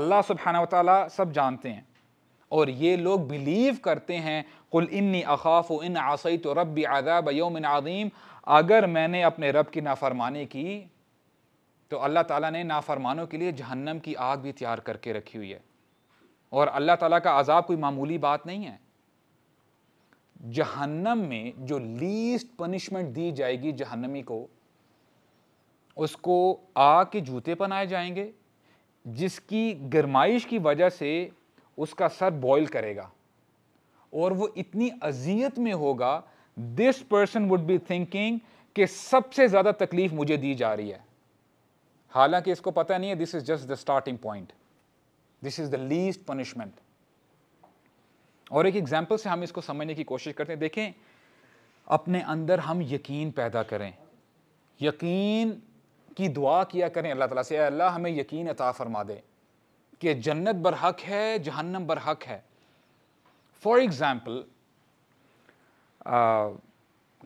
अल्लाह सुबहाना तला सब जानते हैं और ये लोग बिलीव करते हैं कुल इन्नी अखाफ इन आसई तो रब आदाब योम आदीम अगर मैंने अपने रब की नाफरमानी की तो अल्लाह ताला ने नाफरमानों के लिए जहन्नम की आग भी तैयार करके रखी हुई है और अल्लाह ताला का अजाब कोई मामूली बात नहीं है जहन्नम में जो लीस्ट पनिशमेंट दी जाएगी जहन्नमी को उसको आग के जूते पहनाए जाएंगे जिसकी गरमाइश की वजह से उसका सर बॉयल करेगा और वो इतनी अजियत में होगा this person would be thinking कि सबसे ज़्यादा तकलीफ़ मुझे दी जा रही है हालांकि इसको पता नहीं है this is just the starting point this is the least punishment और एक एग्जाम्पल से हम इसको समझने की कोशिश करते हैं देखें अपने अंदर हम यकीन पैदा करें यकीन की दुआ किया करें अल्लाह ताला से अल्लाह हमें यकीन अता फरमा दे कि जन्नत बर हक है जहन्नम बर हक है फॉर एग्ज़ाम्पल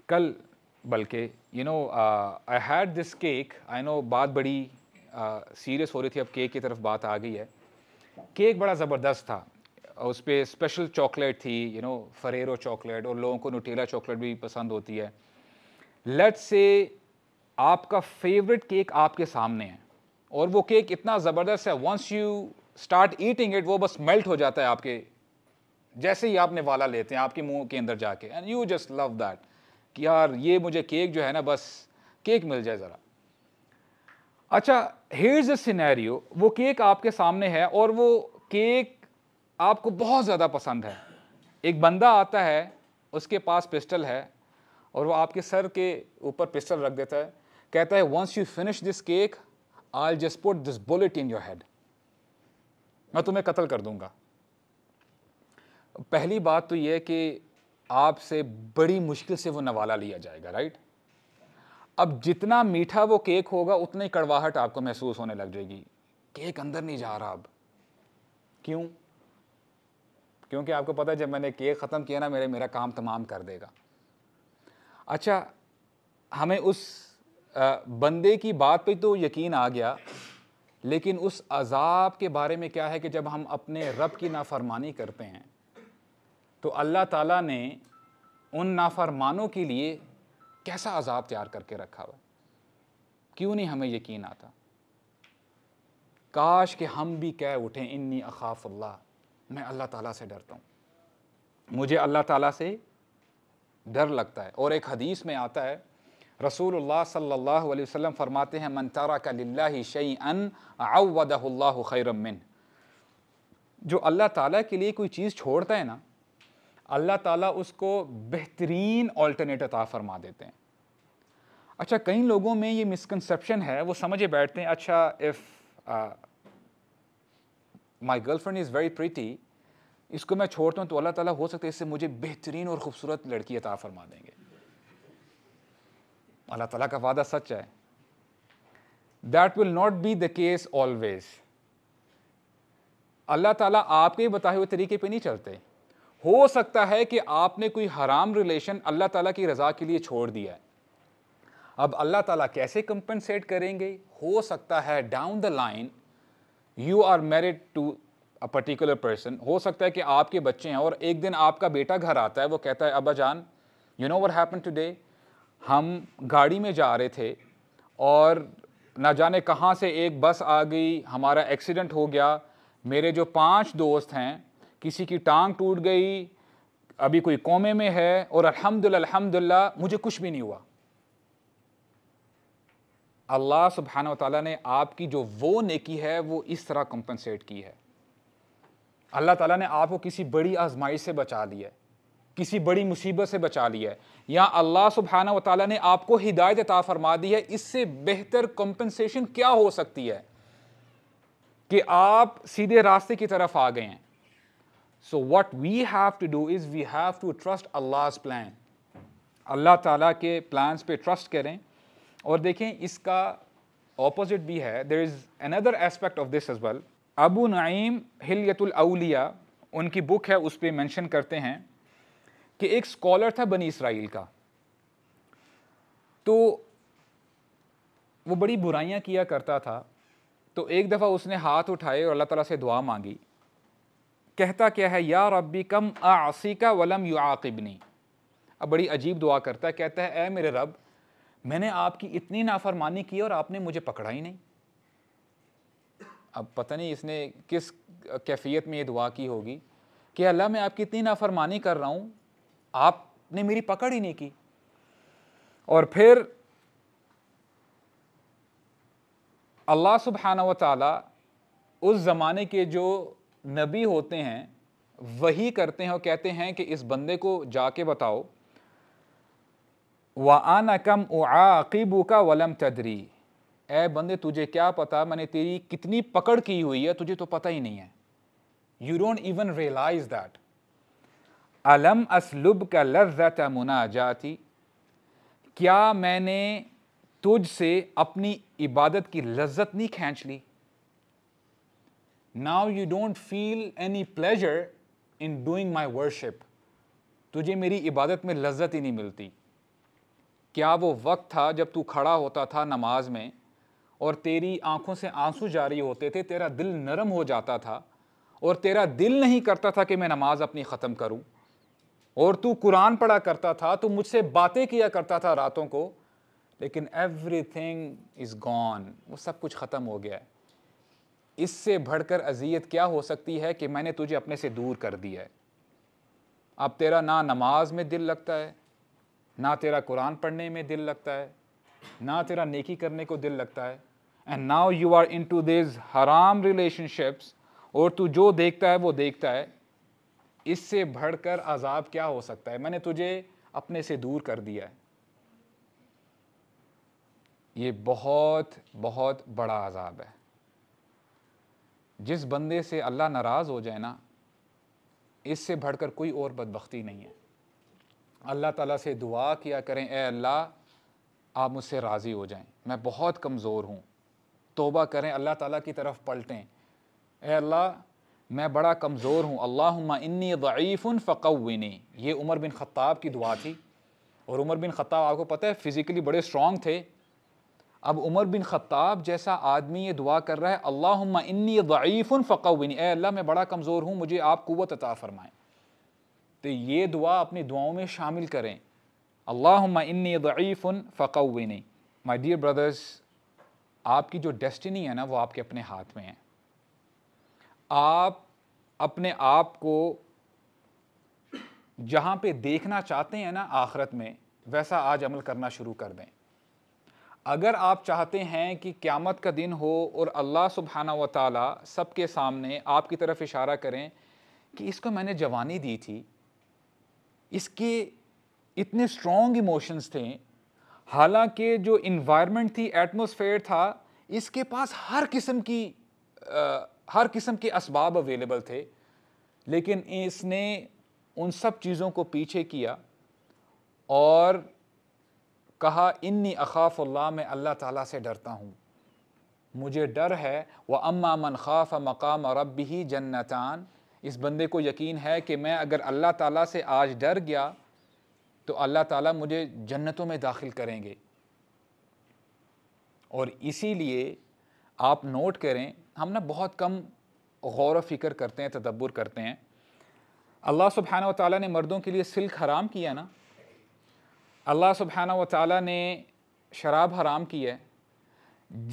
कल बल्कि you know I had this cake I know बात बड़ी सीरियस हो रही थी अब केक की तरफ बात आ गई है केक बड़ा ज़बरदस्त था उस पर स्पेशल चॉकलेट थी यू नो फरेरो चॉकलेट और लोगों को नुटेला चॉकलेट भी पसंद होती है लेट्स से आपका फेवरेट केक आपके सामने है और वो केक इतना ज़बरदस्त है once you start eating it वो बस मेल्ट हो जाता है आपके जैसे ही आपने वाला लेते हैं आपके मुंह के अंदर जाके and you just love that कि यार ये मुझे केक जो है ना बस केक मिल जाए ज़रा अच्छा हेयर्स सिनेरियो वो केक आपके सामने है और वो केक आपको बहुत ज़्यादा पसंद है एक बंदा आता है उसके पास पिस्टल है और वो आपके सर के ऊपर पिस्टल रख देता है कहता है once you finish this cake I just put this bullet in your head मैं तुम्हें कत्ल कर दूंगा पहली बात तो यह है कि आपसे बड़ी मुश्किल से वो नवाला लिया जाएगा राइट अब जितना मीठा वो केक होगा उतनी कड़वाहट आपको महसूस होने लग जाएगी केक अंदर नहीं जा रहा अब क्यों क्योंकि आपको पता है जब मैंने केक ख़त्म किया ना मेरे मेरा काम तमाम कर देगा अच्छा हमें उस बंदे की बात पे तो यकीन आ गया लेकिन उस अजाब के बारे में क्या है कि जब हम अपने रब की नाफरमानी करते हैं तो अल्लाह ताला ने उन नाफरमानों के लिए कैसा अजाब तैयार करके रखा हुआ क्यों नहीं हमें यकीन आता काश कि हम भी कह उठें इन्नी अखाफुल्ला मैं अल्लाह ताला से डरता हूँ मुझे अल्लाह ताला से डर लगता है और एक हदीस में आता है रसूलुल्लाह सल्लल्लाहु अलैहि वसल्लम फरमाते हैं मन तारा का लिल्ला शई अन आउदल्ला खैरमिन जो अल्लाह ताला के लिए कोई चीज़ छोड़ता है ना अल्लाह ताला उसको बेहतरीन ऑल्टरनेट अता फरमा देते हैं अच्छा कई लोगों में ये मिसकनसप्शन है वो समझे बैठते हैं अच्छा if my girlfriend is very pretty इसको मैं छोड़ता हूँ तो अल्लाह ताला हो सकता है इससे मुझे बेहतरीन और ख़ूबसूरत लड़की अता फरमा देंगे अल्लाह ताला का वादा सच है that will not be the case always अल्लाह ताला आपके बताए हुए तरीके पे नहीं चलते हो सकता है कि आपने कोई हराम रिलेशन अल्लाह ताला की रज़ा के लिए छोड़ दिया है अब अल्लाह ताला कैसे कंपनसेट करेंगे हो सकता है down the line you are married to a particular person हो सकता है कि आपके बच्चे हैं और एक दिन आपका बेटा घर आता है वो कहता है अबा जान you know what happen today हम गाड़ी में जा रहे थे और ना जाने कहाँ से एक बस आ गई हमारा एक्सीडेंट हो गया मेरे जो पांच दोस्त हैं किसी की टांग टूट गई अभी कोई कोमे में है और अल्हम्दुलिल्लाह अल्हम्दुलिल्लाह मुझे कुछ भी नहीं हुआ अल्लाह सुबहाना ताला ने आपकी जो वो नेकी है वो इस तरह कंपनसेट की है अल्लाह ताला ने आपको किसी बड़ी आजमाइश से बचा लिया है किसी बड़ी मुसीबत से बचा लिया है या अल्लाह सुबहाना ताला ने आपको हिदायत अता फरमा दी है इससे बेहतर कंपनसेशन क्या हो सकती है कि आप सीधे रास्ते की तरफ आ गए हैं so what we have to do is we have to trust अल्लाह प्लान अल्लाह ताला के plans पे ट्रस्ट करें और देखें इसका ऑपोजिट भी है there is another aspect of this as well अबू नईम हिलयतुल उनकी बुक है उस पर मैंशन करते हैं कि एक स्कॉलर था बनी इसराइल का तो वो बड़ी बुराइयाँ किया करता था तो एक दफ़ा उसने हाथ उठाए और अल्लाह ताला से दुआ मांगी कहता क्या है या रबी कम आसी का वलम यू आकिबनी अब बड़ी अजीब दुआ करता है कहता है ए मेरे रब मैंने आपकी इतनी नाफरमानी की और आपने मुझे पकड़ा ही नहीं अब पता नहीं इसने किस कैफियत में ये दुआ की होगी कि अल्लाह मैं आपकी इतनी नाफरमानी कर रहा हूँ आपने मेरी पकड़ ही नहीं की और फिर अल्लाह सुबहाना व उस ज़माने के जो नबी होते हैं वही करते हैं और कहते हैं कि इस बंदे को जाके बताओ आना कम आकीबू का वलम तदरी ए बंदे तुझे क्या पता मैंने तेरी कितनी पकड़ की हुई है तुझे तो पता ही नहीं है you don't even realise that अलम असलुब का लज्जत मुना जाती क्या मैंने तुझसे अपनी इबादत की लज्जत नहीं खींच ली now you don't feel any pleasure in doing my worship तुझे मेरी इबादत में लज्जत ही नहीं मिलती क्या वो वक्त था जब तू खड़ा होता था नमाज में और तेरी आंखों से आंसू जारी होते थे तेरा दिल नरम हो जाता था और तेरा दिल नहीं करता था कि मैं नमाज अपनी ख़त्म करूं और तू कुरान पढ़ा करता था तो मुझसे बातें किया करता था रातों को लेकिन एवरी थिंग इज़ गॉन वो सब कुछ ख़त्म हो गया है इससे बढ़कर अजियत क्या हो सकती है कि मैंने तुझे अपने से दूर कर दिया है अब तेरा ना नमाज में दिल लगता है ना तेरा कुरान पढ़ने में दिल लगता है ना तेरा नेकी करने को दिल लगता है and now you are into these हराम रिलेशनशिप्स और तू जो देखता है वो देखता है इससे बढ़कर अजाब क्या हो सकता है मैंने तुझे अपने से दूर कर दिया है ये बहुत बहुत बड़ा अजाब है जिस बंदे से अल्लाह नाराज़ हो जाए ना इससे बढ़कर कोई और बदबख्ती नहीं है अल्लाह ताला से दुआ किया करें ए अल्लाह आप मुझसे राज़ी हो जाएं मैं बहुत कमज़ोर हूँ तोबा करें अल्लाह ताला की तरफ पलटें ए अल्लाह मैं बड़ा कमज़ोर हूँ अल्लाह इन्नी ज़ीफ़ुन फ़कविनी ये उमर बिन ख़त्ताब की दुआ थी और उमर बिन ख़त्ताब आपको पता है फ़िज़िकली बड़े स्ट्रॉन्ग थे अब उमर बिन ख़त्ताब जैसा आदमी ये दुआ कर रहा है अल्लाह इन्नी ज़ीफ़ुन ए अल्लाह मैं बड़ा कमज़ोर हूँ मुझे आप कुत अता फ़रमाएँ तो ये दुआ अपनी दुआओं में शामिल करें अल्लाह इन्नी ज़ीफ़ुन फ़कविन माई डियर ब्रदर्स आपकी जो डेस्टिनी है ना वो आपके अपने हाथ में है आप अपने आप को जहाँ पे देखना चाहते हैं ना आखरत में वैसा आज अमल करना शुरू कर दें अगर आप चाहते हैं कि क़्यामत का दिन हो और अल्लाह सुबहाना व ताली सब के सामने आपकी तरफ इशारा करें कि इसको मैंने जवानी दी थी इसके इतने स्ट्रॉन्ग इमोशंस थे हालांकि जो इन्वायरमेंट थी एटमोसफेयर था इसके पास हर किस्म की आ, हर किस्म के इसबाब अवेलेबल थे लेकिन इसने उन सब चीज़ों को पीछे किया और कहा इन्नी अल्लाह मैं अल्लाह ताला से डरता हूँ मुझे डर है व अम्मा मन खाफ मकाम रब ही जन्नतान इस बंदे को यकीन है कि मैं अगर अल्लाह ताला से आज डर गया तो अल्लाह ताला मुझे जन्नतों में दाखिल करेंगे और इसीलिए आप नोट करें हम ना बहुत कम गौर फिक्र करते हैं तदब्बर करते हैं अल्लाह सुबहाना ताली ने मर्दों के लिए सिल्क हराम किया ना अल्लाह सुबहाना व ने शराब हराम की है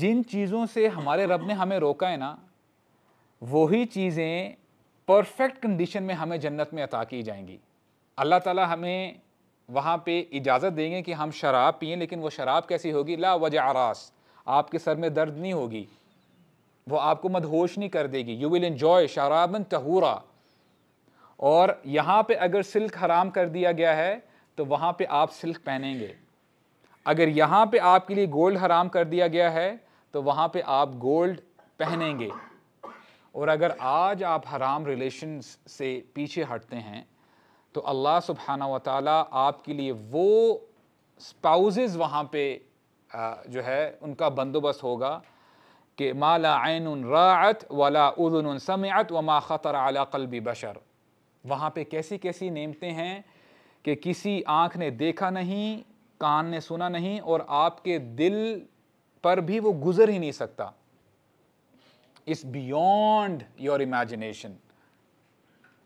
जिन चीज़ों से हमारे रब ने हमें रोका है ना वही चीज़ें परफेक्ट कंडीशन में हमें जन्नत में अता की जाएंगी अल्लाह ताला हमें वहाँ पे इजाज़त देंगे कि हम शराब पिए लेकिन वो शराब कैसी होगी ला वजह आरास आपके सर में दर्द नहीं होगी वो आपको मदहोश नहीं कर देगी यू विल इन्जॉय शराबन तहूरा और यहाँ पे अगर सिल्क हराम कर दिया गया है तो वहाँ पे आप सिल्क पहनेंगे अगर यहाँ पे आपके लिए गोल्ड हराम कर दिया गया है तो वहाँ पे आप गोल्ड पहनेंगे और अगर आज आप हराम रिलेशन से पीछे हटते हैं तो अल्लाह सुबहाना व ताली आपके लिए वो स्पाउज़ वहाँ पे जो है उनका बंदोबस्त होगा कि माला आन रात वाला उदन समत व मा ख़तर अला कल्बी बशर वहाँ पे कैसी कैसी नेमतें हैं कि किसी आँख ने देखा नहीं कान ने सुना नहीं और आपके दिल पर भी वो गुजर ही नहीं सकता इस बियॉन्ड योर इमेजिनेशन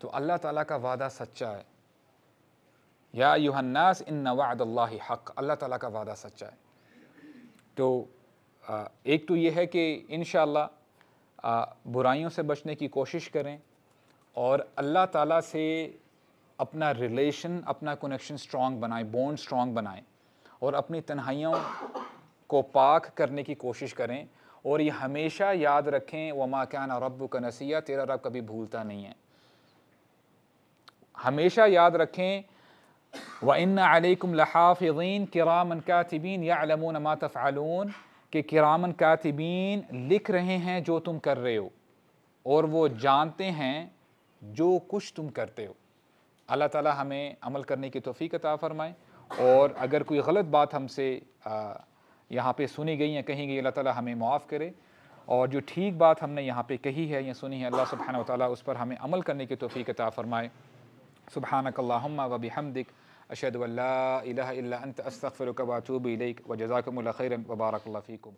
तो अल्लाह ताला का वादा सच्चा है या यूहन्नास इन नवाद हक अल्लाह ताला का वादा सच्चा है तो एक तो ये है कि इन बुराइयों से बचने की कोशिश करें और अल्लाह ताला से अपना रिलेशन अपना कनेक्शन स्ट्रॉन्ग बनाए बॉन्ड स्ट्रॉन्ग बनाए और अपनी तन्हाइयों को पाक करने की कोशिश करें और ये हमेशा याद रखें वमा क्यान रब का नसीहा तेरा रब कभी भूलता नहीं है हमेशा याद रखें व इन अलैकुम लहाफ़िज़ीन किरामन कातिबीन या अलमून मा तफ़ालून किरामन कातिबीन लिख रहे हैं जो तुम कर रहे हो और वो जानते हैं जो कुछ तुम करते हो अल्लाह ताला हमें अमल करने की तोफ़ी अता फ़रमाएँ और अगर कोई गलत बात हमसे यहाँ पे सुनी गई या कही गई अल्लाह ताला हमें माफ़ करे और जो ठीक बात हमने यहाँ पे कही है या सुनी है अल्लाह सुबहान ताली उस पर हमें अमल करने की तोफ़ी अता फ़रमाए सुबहानकल्ला वबी हमदिक अशद अल्ला अंत अस्तफ़िर वतूब वजाकमल खैरन वबारकल्ला फ़ीकुम